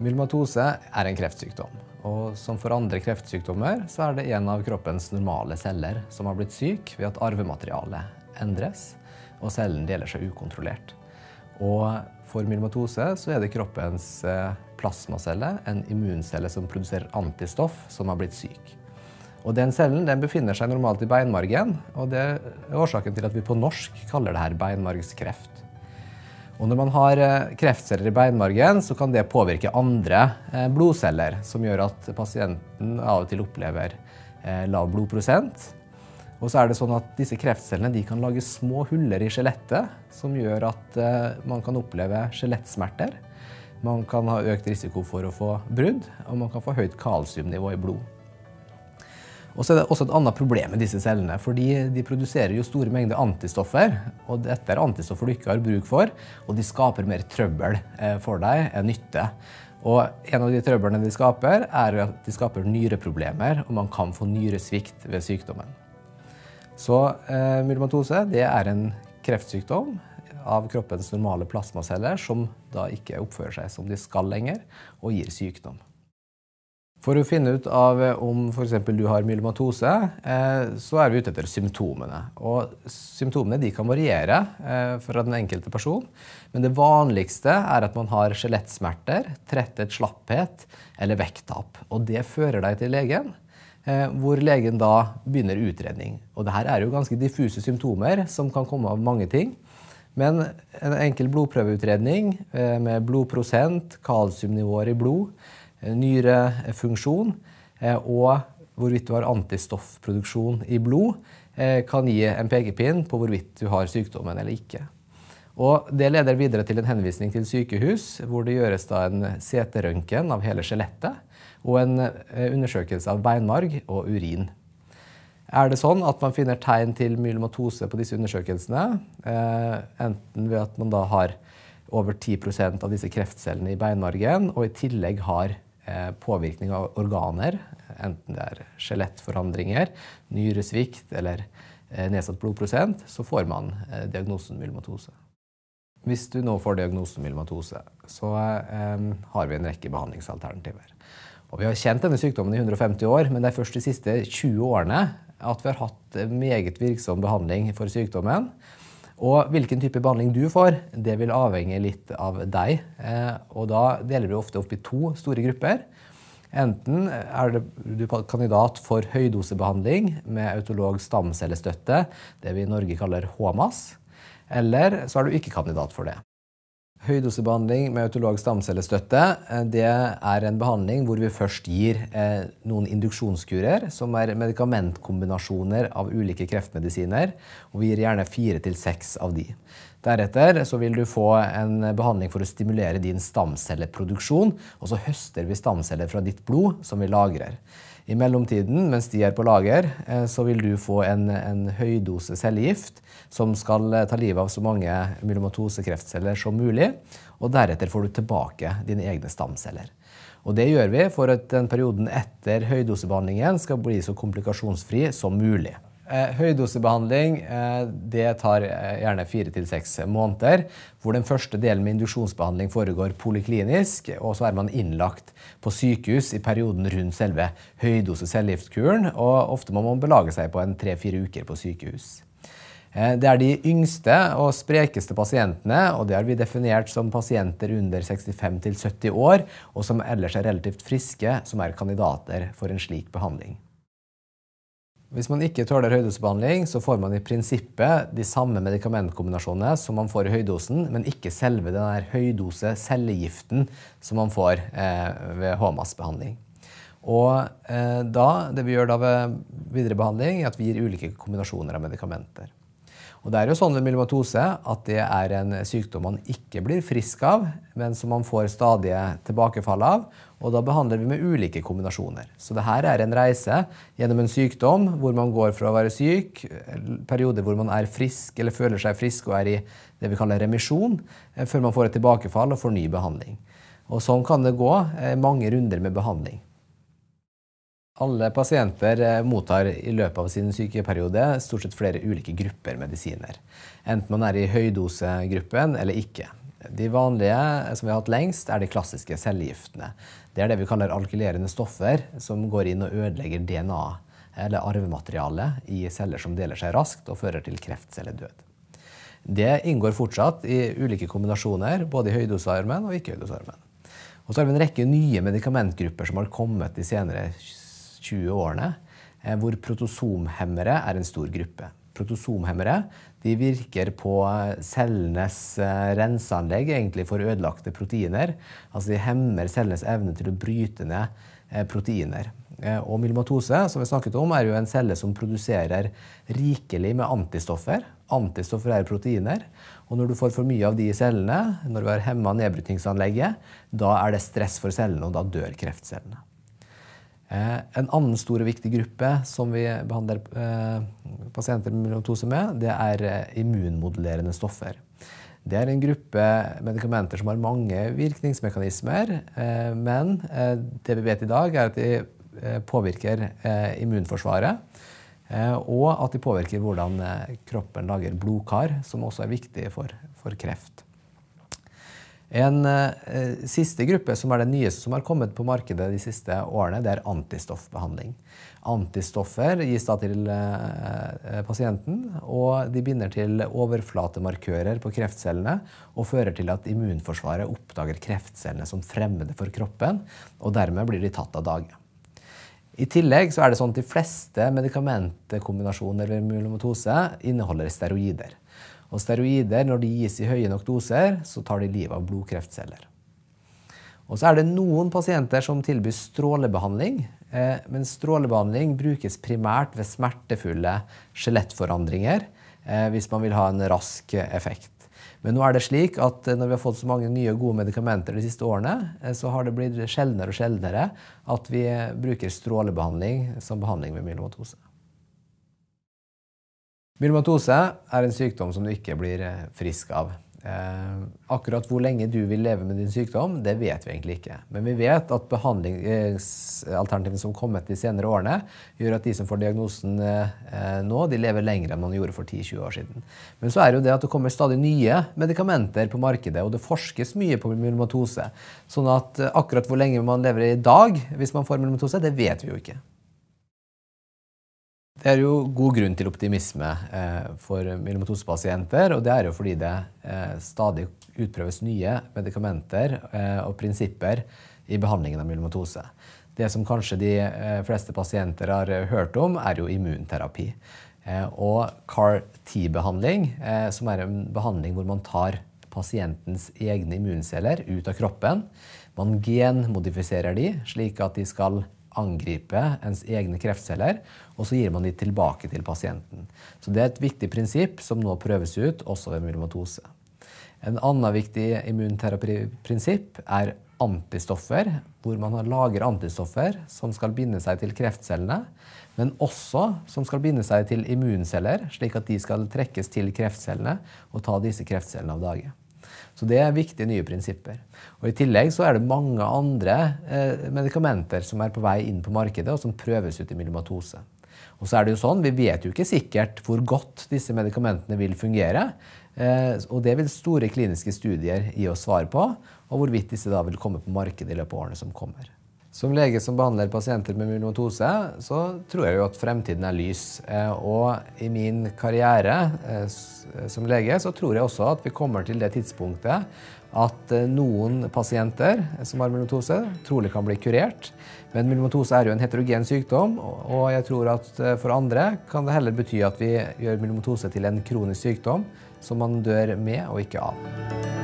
Mylmatose er en kreftsykdom, og som for andre kreftsykdommer så er det en av kroppens normale celler som har blitt syk ved at arvematerialet endres og cellen deler seg ukontrollert. Og for mylmatose så er det kroppens eh, plasmacelle, en immuncelle som produserer antistoff, som har blitt syk. Og den cellen den befinner seg normalt i beinmargen, og det er årsaken til at vi på norsk kaller det her beinmargskreft. Og når man har eh, kreftceller i beinmargen, så kan det påvirke andre eh, blodceller, som gjør at pasienten av og til opplever eh, lav blodprosent. Og så er det sånn at disse kreftcellene kan lage små huller i skjelettet, som gjør at man kan oppleve skjelettsmerter. Man kan ha økt risiko for å få brudd, og man kan få høyt kalsiumnivå i blod. Og så er det også et annet problem med disse cellene. fordi De produserer jo store mengder antistoffer. og Dette er antistoffer du ikke har bruk for, og de skaper mer trøbbel eh, for deg enn nytte. Og En av de trøblene de skaper, er at de skaper nyreproblemer, og man kan få nyresvikt ved sykdommen. Så eh, myelomatose det er en kreftsykdom av kroppens normale plasmaceller som da ikke oppfører seg som de skal lenger, og gir sykdom. For å finne ut av eh, om f.eks. du har myelomatose, eh, så er vi ute etter symptomene. Og symptomene kan variere eh, fra den enkelte person, men det vanligste er at man har skjelettsmerter, tretthet, slapphet eller vekttap. Og det fører deg til legen, hvor legen da begynner utredning. Og det her er jo ganske diffuse symptomer som kan komme av mange ting. Men en enkel blodprøveutredning med blodprosent, kalsiumnivåer i blod Eh, nyrefunksjon eh, eh, og hvorvidt du har antistoffproduksjon i blod, kan gi en pekepinn på hvorvidt du har sykdommen eller ikke. Og Det leder videre til en henvisning til sykehus, hvor det gjøres da en CT-røntgen av hele skjelettet og en undersøkelse av beinmarg og urin. Er det sånn at man finner tegn til myelomatose på disse undersøkelsene, enten ved at man da har over 10 av disse kreftcellene i beinmargen og i tillegg har Eh, påvirkning av organer, enten det er skjelettforandringer, nyresvikt eller eh, nedsatt blodprosent, så får man eh, diagnosen myelomatose. Hvis du nå får diagnosen myelomatose, så har vi en rekke behandlingsalternativer. Og vi har kjent denne sykdommen i 150 år, men det er først de siste 20 årene at vi har hatt meget virksom behandling for sykdommen. Og hvilken type behandling du får, det vil avhenge litt av deg. Eh, og da deler du ofte opp i to store grupper. Enten er du kandidat for høydosebehandling med autolog stamcellestøtte, det vi i Norge kaller HMAS, eller så er du ikke kandidat for det. Høydosebehandling med autolog stamcellestøtte eh, det er en behandling hvor vi først gir eh, noen induksjonskurer, som er medikamentkombinasjoner av ulike kreftmedisiner. og Vi gir gjerne fire til seks av de. Deretter så vil du få en behandling for å stimulere din stamcelleproduksjon, og så høster vi stamceller fra ditt blod, som vi lagrer. I mellomtiden, mens de er på lager, eh, så vil du få en, en høydose cellegift som skal eh, ta livet av så mange myelomatosekreftceller som mulig. Og deretter får du tilbake dine egne stamceller. Og det gjør vi for at den perioden etter høydosebehandlingen skal bli så komplikasjonsfri som mulig. Eh, høydosebehandling eh, det tar eh, gjerne fire til seks måneder. Hvor den første delen med induksjonsbehandling foregår poliklinisk, og så er man innlagt på sykehus i perioden rundt selve høydose cellegiftkuren, og ofte må man belage seg på en tre-fire uker på sykehus. Det er de yngste og sprekeste pasientene, og det har vi definert som pasienter under 65 70 år, og som ellers er relativt friske, som er kandidater for en slik behandling. Hvis man ikke tåler høydosebehandling, så får man i prinsippet de samme medikamentkombinasjonene som man får i høydosen, men ikke selve den høydose-cellegiften som man får eh, ved HMAS-behandling. Og eh, da, Det vi gjør da ved videre behandling, er at vi gir ulike kombinasjoner av medikamenter. Og det er jo sånn ved myelomatose at det er en sykdom man ikke blir frisk av, men som man får stadige tilbakefall av. Og da behandler vi med ulike kombinasjoner. Så det her er en reise gjennom en sykdom hvor man går fra å være syk, eh, perioder hvor man er frisk eller føler seg frisk og er i det vi kaller remisjon, eh, før man får et tilbakefall og får ny behandling. Og sånn kan det gå eh, mange runder med behandling. Alle pasienter eh, mottar i løpet av sin sykeperiode stort sett flere ulike grupper medisiner. Enten man er i høydosegruppen eller ikke. De vanlige eh, som vi har hatt lengst, er de klassiske cellegiftene. Det er det vi kaller alkylerende stoffer, som går inn og ødelegger DNA, eller arvematerialet, i celler som deler seg raskt og fører til kreftcelledød. Det inngår fortsatt i ulike kombinasjoner, både i høydosearmen og ikke-høydosearmen. Og så har vi en rekke nye medikamentgrupper som har kommet de senere 20 årene, eh, hvor protosomhemmere er en stor gruppe. Protosomhemmere virker på eh, cellenes eh, renseanlegg egentlig for ødelagte proteiner. Altså de hemmer cellenes evne til å bryte ned proteiner. Og myelomatose som vi snakket om, er jo en celle som produserer rikelig med antistoffer. Antistoffer er proteiner. Og når du får for mye av de cellene, når du har hemma nedbrytningsanlegget, da er det stress for cellene, og da dør kreftcellene. Eh, en annen stor og viktig gruppe som vi behandler eh, pasienter med myelotose med, det er eh, immunmodulerende stoffer. Det er en gruppe medikamenter som har mange virkningsmekanismer, men det vi vet i dag, er at de påvirker immunforsvaret. Og at de påvirker hvordan kroppen lager blodkar, som også er viktig for, for kreft. En eh, siste gruppe som er den nyeste som har kommet på markedet de siste årene, det er antistoffbehandling. Antistoffer gis da til eh, eh, pasienten, og de binder til overflatemarkører på kreftcellene og fører til at immunforsvaret oppdager kreftcellene som fremmede for kroppen, og dermed blir de tatt av dage. I tillegg så er det sånn at de fleste medikamentkombinasjoner ved myelomatose inneholder steroider. Og steroider, når de gis i høye nok doser, så tar de livet av blodkreftceller. Og så er det noen pasienter som tilbyr strålebehandling. Eh, men strålebehandling brukes primært ved smertefulle skjelettforandringer eh, hvis man vil ha en rask effekt. Men nå er det slik at eh, når vi har fått så mange nye og gode medikamenter de siste årene, så har det blitt sjeldnere og sjeldnere at vi bruker strålebehandling som behandling ved myelomatose. Myelomatose er en sykdom som du ikke blir eh, frisk av. Eh, akkurat hvor lenge du vil leve med din sykdom, det vet vi egentlig ikke. Men vi vet at behandlingsalternativene eh, som kommet de senere årene, gjør at de som får diagnosen eh, eh nå, de lever lenger enn man gjorde for 10-20 år siden. Men så er det jo det at det kommer stadig nye medikamenter på markedet, og det forskes mye på myelomatose. Sånn at akkurat hvor lenge man lever i dag hvis man får myelomatose, det vet vi jo ikke. Det er jo god grunn til optimisme eh, for myelomatospasienter. Og det er jo fordi det eh, stadig utprøves nye medikamenter eh, og prinsipper i behandlingen av myelomatose. Det som kanskje de fleste pasienter har hørt om, er jo immunterapi. Og CAR-T-behandling, som er en behandling hvor man tar pasientens egne immunceller ut av kroppen. Man genmodifiserer de, slik at de skal angripe ens egne kreftceller, og så gir man de tilbake til pasienten. Så det er et viktig prinsipp som nå prøves ut også ved myelomatose. En annen viktig immunterapiprinsipp er antistoffer, hvor man lager antistoffer som skal binde seg til kreftcellene, men også som skal binde seg til immunceller, slik at de skal trekkes til kreftcellene og ta disse kreftcellene av dagen. Så det er viktige nye prinsipper. Og I tillegg så er det mange andre eh, medikamenter som er på vei inn på markedet, og som prøves ut i myelomatose. Og så er det jo sånn, Vi vet jo ikke sikkert hvor godt disse medikamentene vil fungere. Eh, og Det vil store kliniske studier gi oss svar på, og hvorvidt disse da vil komme på markedet i løpet av årene som kommer. Som lege som behandler pasienter med myelomatose, så tror jeg jo at fremtiden er lys. Eh, og i min karriere eh, eh, som lege så tror jeg også at vi kommer til det tidspunktet at noen pasienter som har myelomatose, trolig kan bli kurert. Men myelomatose er jo en heterogen sykdom, og jeg tror at for andre kan det heller bety at vi gjør myelomatose til en kronisk sykdom som man dør med og ikke av.